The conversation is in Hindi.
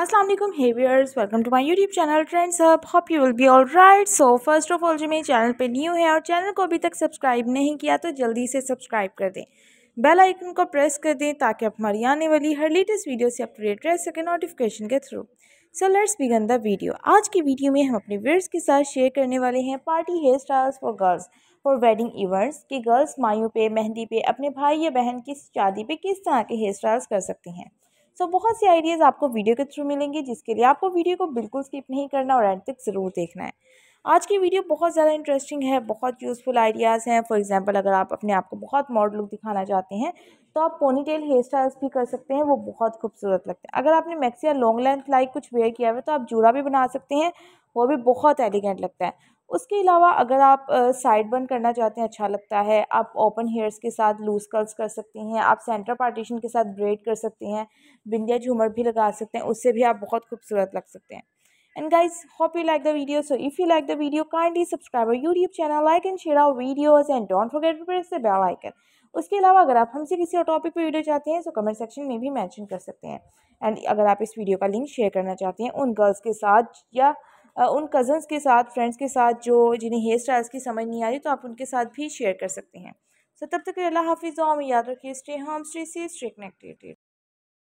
Aslam viewers welcome to my YouTube channel trends up hope you will be all right so first of all जो मेरे चैनल पे न्यू है और चैनल को अभी तक सब्सक्राइब नहीं किया तो जल्दी से सब्सक्राइब कर दें बेल आइकन को प्रेस कर दें ताकि आप हमारी आने वाली हर लेटेस्ट वीडियो से अपडेट रह सकें नोटिफिकेशन के through so let's begin the video आज की वीडियो में हम अपने व्यर्स के साथ शेयर करने वाले हैं party hair styles for girls for wedding events कि गर्ल्स माइयों पे मेहंदी पे अपने भाई या बहन की शादी पे किस तरह के हेयर स्टाइल्स कर सकती हैं सो so, बहुत से आइडियाज़ आपको वीडियो के थ्रू मिलेंगे जिसके लिए आपको वीडियो को बिल्कुल स्किप नहीं करना और एंड तक ज़रूर देखना है आज की वीडियो बहुत ज़्यादा इंटरेस्टिंग है बहुत यूज़फुल आइडियाज़ हैं फॉर एग्जांपल अगर आप अपने आप को बहुत मॉडल लुक दिखाना चाहते हैं तो आप पोनीटेल हेयर स्टाइल्स भी कर सकते हैं वो बहुत खूबसूरत लगते हैं अगर आपने मैक्स या लॉन्ग लेंथ लाइक कुछ वेयर किया हुआ है तो आप जूड़ा भी बना सकते हैं वो भी बहुत एलिगेंट लगता है उसके अलावा अगर आप साइड बन करना चाहते हैं अच्छा लगता है आप ओपन हेयर्स के साथ लूज कर्ल्स कर सकते हैं आप सेंटर पार्टीशन के साथ ब्रेड कर सकते हैं बिंदिया झूमर भी लगा सकते हैं उससे भी आप बहुत खूबसूरत लग सकते हैं and guys hope you like the video so if you like the video kindly subscribe YouTube channel like and and share our videos and don't forget to press the bell उसके अलावा अगर आप हमसे किसी और टॉपिक पर वीडियो चाहते हैं तो कमेंट सेक्शन में भी मैंशन कर सकते हैं एंड अगर आप इस वीडियो का लिंक शेयर करना चाहते हैं उन गर्ल्स के साथ या उन कज़न्स के साथ फ्रेंड्स के साथ जो जिन्हें हेयर स्टाइल्स की समझ नहीं आ रही तो आप उनके साथ भी शेयर कर सकते हैं सो तब तक अल्लाह हाफिज़ और याद रखिए stay home stay safe stay connected